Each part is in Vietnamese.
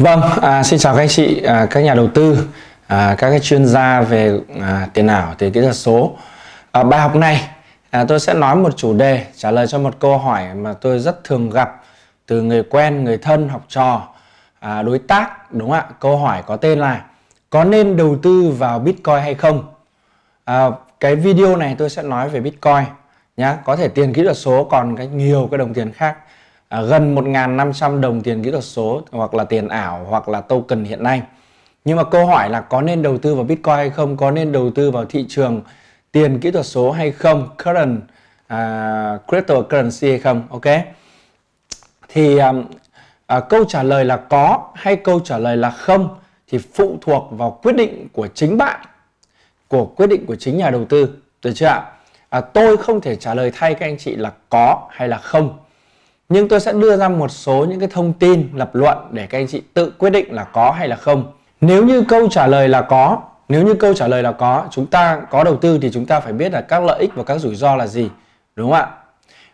Vâng, à, xin chào các anh chị, à, các nhà đầu tư, à, các chuyên gia về à, tiền ảo, tiền kỹ thuật số. À, bài học này à, tôi sẽ nói một chủ đề trả lời cho một câu hỏi mà tôi rất thường gặp từ người quen, người thân, học trò, à, đối tác, đúng không ạ? Câu hỏi có tên là có nên đầu tư vào Bitcoin hay không? À, cái video này tôi sẽ nói về Bitcoin nhá, có thể tiền kỹ thuật số còn cái nhiều cái đồng tiền khác à, gần 1.500 đồng tiền kỹ thuật số hoặc là tiền ảo hoặc là token hiện nay. Nhưng mà câu hỏi là có nên đầu tư vào Bitcoin hay không, có nên đầu tư vào thị trường tiền kỹ thuật số hay không, current à, cryptocurrency hay không, ok? Thì à, à, câu trả lời là có hay câu trả lời là không thì phụ thuộc vào quyết định của chính bạn, của quyết định của chính nhà đầu tư, được chưa ạ? À, tôi không thể trả lời thay các anh chị là có hay là không nhưng tôi sẽ đưa ra một số những cái thông tin lập luận để các anh chị tự quyết định là có hay là không nếu như câu trả lời là có nếu như câu trả lời là có chúng ta có đầu tư thì chúng ta phải biết là các lợi ích và các rủi ro là gì đúng không ạ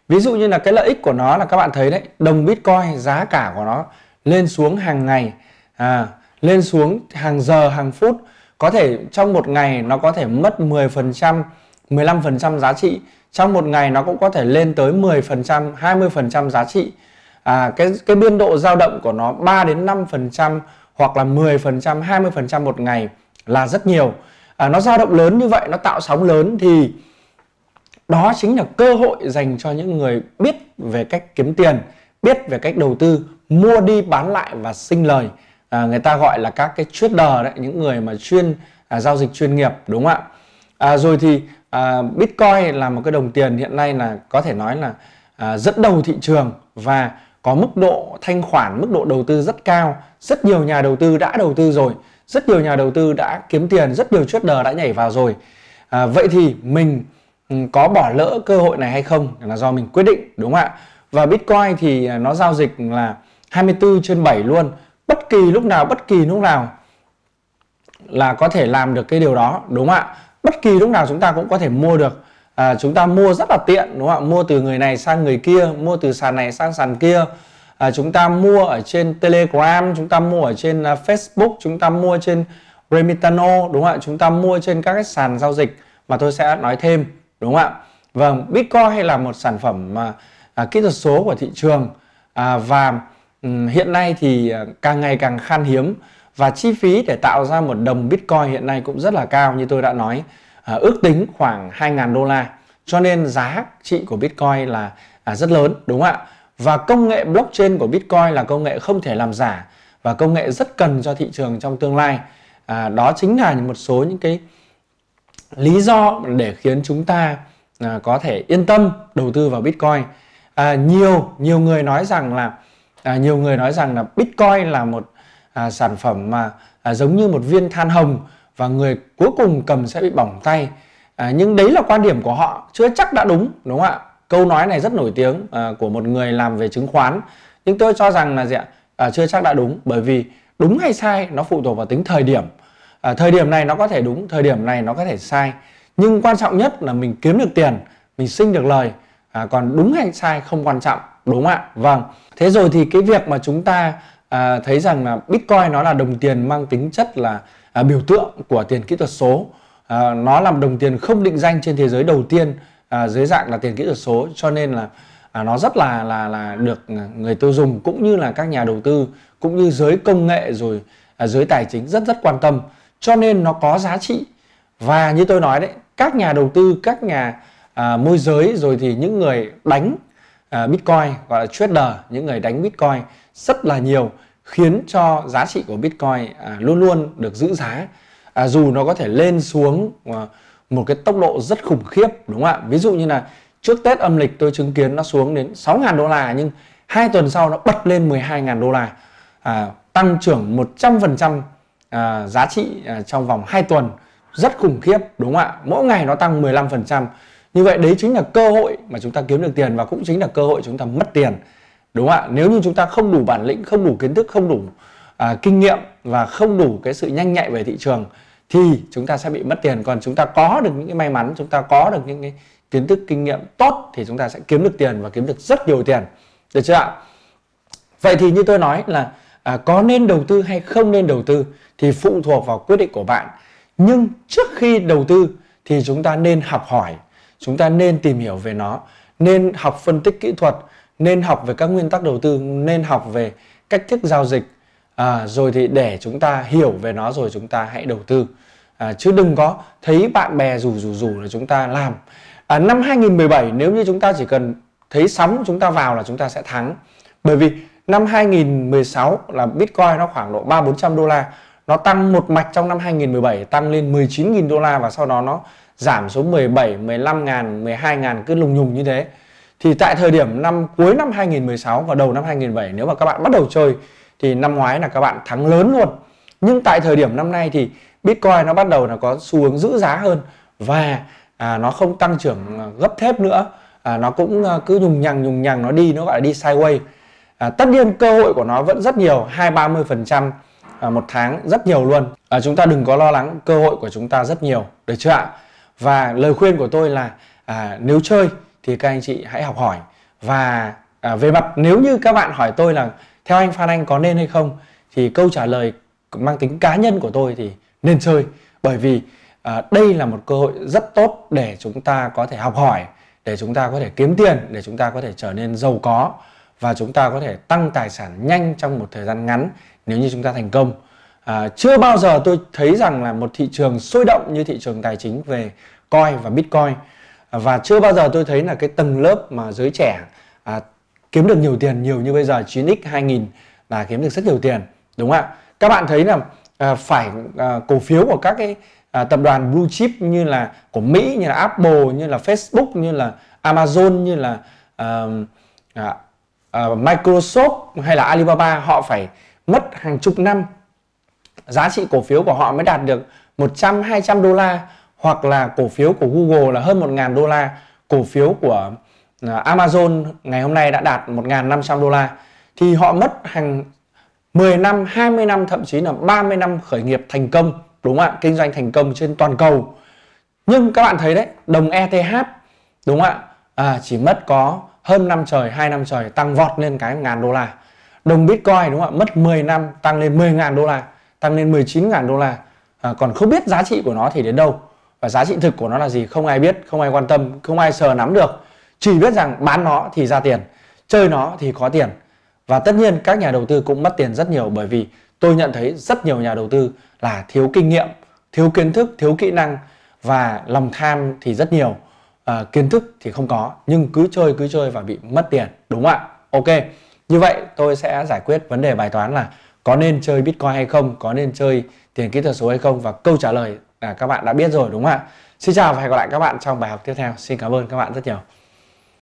ví dụ như là cái lợi ích của nó là các bạn thấy đấy đồng bitcoin giá cả của nó lên xuống hàng ngày à, lên xuống hàng giờ hàng phút có thể trong một ngày nó có thể mất 10% 15% giá trị trong một ngày nó cũng có thể lên tới 10%, 20% giá trị. À, cái cái biên độ dao động của nó 3 đến 5% hoặc là 10%, 20% một ngày là rất nhiều. À, nó dao động lớn như vậy, nó tạo sóng lớn thì đó chính là cơ hội dành cho những người biết về cách kiếm tiền, biết về cách đầu tư, mua đi bán lại và sinh lời. À, người ta gọi là các cái trader đấy, những người mà chuyên à, giao dịch chuyên nghiệp đúng không ạ? à, rồi thì à, bitcoin là một cái đồng tiền hiện nay là có thể nói là à, dẫn đầu thị trường và có mức độ thanh khoản mức độ đầu tư rất cao rất nhiều nhà đầu tư đã đầu tư rồi rất nhiều nhà đầu tư đã kiếm tiền rất nhiều trader đã nhảy vào rồi à, vậy thì mình ừ, có bỏ lỡ cơ hội này hay không là do mình quyết định đúng không ạ và bitcoin thì à, nó giao dịch là 24 trên 7 luôn bất kỳ lúc nào bất kỳ lúc nào là có thể làm được cái điều đó đúng không ạ bất kỳ lúc nào chúng ta cũng có thể mua được à, chúng ta mua rất là tiện đúng không ạ mua từ người này sang người kia mua từ sàn này sang sàn kia à, chúng ta mua ở trên telegram chúng ta mua ở trên uh, facebook chúng ta mua trên remitano đúng không ạ chúng ta mua trên các cái sàn giao dịch mà tôi sẽ nói thêm đúng không ạ vâng bitcoin là một sản phẩm mà à, kỹ thuật số của thị trường à, và um, hiện nay thì à, càng ngày càng khan hiếm và chi phí để tạo ra một đồng Bitcoin hiện nay cũng rất là cao như tôi đã nói à, ước tính khoảng 2.000 đô la cho nên giá trị của Bitcoin là à, rất lớn đúng không ạ và công nghệ blockchain của Bitcoin là công nghệ không thể làm giả và công nghệ rất cần cho thị trường trong tương lai à, đó chính là một số những cái lý do để khiến chúng ta à, có thể yên tâm đầu tư vào Bitcoin à, nhiều nhiều người nói rằng là à, nhiều người nói rằng là Bitcoin là một à, sản phẩm mà à, giống như một viên than hồng và người cuối cùng cầm sẽ bị bỏng tay à, nhưng đấy là quan điểm của họ chưa chắc đã đúng đúng không ạ câu nói này rất nổi tiếng à, của một người làm về chứng khoán nhưng tôi cho rằng là gì ạ à, chưa chắc đã đúng bởi vì đúng hay sai nó phụ thuộc vào tính thời điểm à, thời điểm này nó có thể đúng thời điểm này nó có thể sai nhưng quan trọng nhất là mình kiếm được tiền mình sinh được lời à, còn đúng hay sai không quan trọng đúng không ạ vâng thế rồi thì cái việc mà chúng ta à, thấy rằng là Bitcoin nó là đồng tiền mang tính chất là à, biểu tượng của tiền kỹ thuật số à, nó là đồng tiền không định danh trên thế giới đầu tiên à, dưới dạng là tiền kỹ thuật số cho nên là à, nó rất là là là được người tiêu dùng cũng như là các nhà đầu tư cũng như giới công nghệ rồi à, giới tài chính rất rất quan tâm cho nên nó có giá trị và như tôi nói đấy các nhà đầu tư các nhà à, môi giới rồi thì những người đánh à, bitcoin gọi là trader những người đánh bitcoin rất là nhiều khiến cho giá trị của Bitcoin à, luôn luôn được giữ giá à, dù nó có thể lên xuống à, một cái tốc độ rất khủng khiếp đúng không ạ ví dụ như là trước Tết âm lịch tôi chứng kiến nó xuống đến 6.000 đô la nhưng hai tuần sau nó bật lên 12.000 đô la à, tăng trưởng 100% à, giá trị à, trong vòng 2 tuần rất khủng khiếp đúng không ạ mỗi ngày nó tăng 15% như vậy đấy chính là cơ hội mà chúng ta kiếm được tiền và cũng chính là cơ hội chúng ta mất tiền đúng không ạ nếu như chúng ta không đủ bản lĩnh không đủ kiến thức không đủ à, kinh nghiệm và không đủ cái sự nhanh nhạy về thị trường thì chúng ta sẽ bị mất tiền còn chúng ta có được những cái may mắn chúng ta có được những cái kiến thức kinh nghiệm tốt thì chúng ta sẽ kiếm được tiền và kiếm được rất nhiều tiền được chưa ạ vậy thì như tôi nói là à, có nên đầu tư hay không nên đầu tư thì phụ thuộc vào quyết định của bạn nhưng trước khi đầu tư thì chúng ta nên học hỏi chúng ta nên tìm hiểu về nó nên học phân tích kỹ thuật nên học về các nguyên tắc đầu tư nên học về cách thức giao dịch à, rồi thì để chúng ta hiểu về nó rồi chúng ta hãy đầu tư à, chứ đừng có thấy bạn bè rủ rủ rủ là chúng ta làm à, năm 2017 nếu như chúng ta chỉ cần thấy sóng chúng ta vào là chúng ta sẽ thắng bởi vì năm 2016 là Bitcoin nó khoảng độ 3 400 đô la nó tăng một mạch trong năm 2017 tăng lên 19.000 đô la và sau đó nó giảm xuống 17, 15 ngàn, 12 ngàn cứ lùng nhùng như thế thì tại thời điểm năm cuối năm 2016 và đầu năm 2007 nếu mà các bạn bắt đầu chơi thì năm ngoái là các bạn thắng lớn luôn nhưng tại thời điểm năm nay thì Bitcoin nó bắt đầu là có xu hướng giữ giá hơn và à, nó không tăng trưởng gấp thép nữa à, nó cũng à, cứ nhùng nhằng nhùng nhằng nó đi nó gọi là đi sideways à, tất nhiên cơ hội của nó vẫn rất nhiều hai ba mươi phần trăm à, một tháng rất nhiều luôn à, chúng ta đừng có lo lắng cơ hội của chúng ta rất nhiều được chưa ạ và lời khuyên của tôi là à, nếu chơi thì các anh chị hãy học hỏi và à, về mặt nếu như các bạn hỏi tôi là theo anh Phan Anh có nên hay không thì câu trả lời mang tính cá nhân của tôi thì nên chơi bởi vì à, đây là một cơ hội rất tốt để chúng ta có thể học hỏi để chúng ta có thể kiếm tiền để chúng ta có thể trở nên giàu có và chúng ta có thể tăng tài sản nhanh trong một thời gian ngắn nếu như chúng ta thành công à, chưa bao giờ tôi thấy rằng là một thị trường sôi động như thị trường tài chính về coin và bitcoin và chưa bao giờ tôi thấy là cái tầng lớp mà giới trẻ à, kiếm được nhiều tiền nhiều như bây giờ 9x 2000 là kiếm được rất nhiều tiền đúng không ạ các bạn thấy là à, phải à, cổ phiếu của các cái à, tập đoàn blue chip như là của Mỹ như là Apple như là Facebook như là Amazon như là à, à, à, Microsoft hay là Alibaba họ phải mất hàng chục năm giá trị cổ phiếu của họ mới đạt được 100 200 đô la hoặc là cổ phiếu của Google là hơn 1.000 đô la cổ phiếu của à, Amazon ngày hôm nay đã đạt 1.500 đô la thì họ mất hàng 10 năm, 20 năm thậm chí là 30 năm khởi nghiệp thành công đúng không ạ kinh doanh thành công trên toàn cầu nhưng các bạn thấy đấy đồng ETH đúng không ạ à, chỉ mất có hơn năm trời 2 năm trời tăng vọt lên cái ngàn đô la đồng Bitcoin đúng không ạ mất 10 năm tăng lên 10.000 đô la tăng lên 19.000 đô la à, còn không biết giá trị của nó thì đến đâu và giá trị thực của nó là gì không ai biết không ai quan tâm không ai sờ nắm được chỉ biết rằng bán nó thì ra tiền chơi nó thì có tiền và tất nhiên các nhà đầu tư cũng mất tiền rất nhiều bởi vì tôi nhận thấy rất nhiều nhà đầu tư là thiếu kinh nghiệm thiếu kiến thức thiếu kỹ năng và lòng tham thì rất nhiều à, kiến thức thì không có nhưng cứ chơi cứ chơi và bị mất tiền đúng không ạ ok như vậy tôi sẽ giải quyết vấn đề bài toán là có nên chơi bitcoin hay không có nên chơi tiền kỹ thuật số hay không và câu trả lời à, các bạn đã biết rồi đúng không ạ? Xin chào và hẹn gặp lại các bạn trong bài học tiếp theo. Xin cảm ơn các bạn rất nhiều.